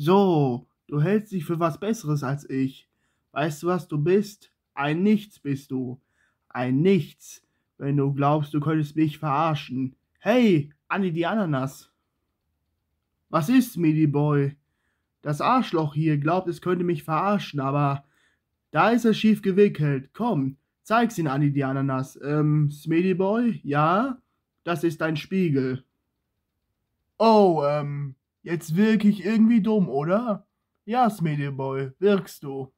So, du hältst dich für was Besseres als ich. Weißt du, was du bist? Ein Nichts bist du. Ein Nichts, wenn du glaubst, du könntest mich verarschen. Hey, Anni die Ananas. Was ist, Mediboy? Das Arschloch hier glaubt, es könnte mich verarschen, aber da ist er schief gewickelt. Komm, zeig's ihn, Anni die Ananas. Ähm, Smedyboy, ja? Das ist dein Spiegel. Oh, ähm, Jetzt wirk ich irgendwie dumm, oder? Ja, Smedeboy, wirkst du.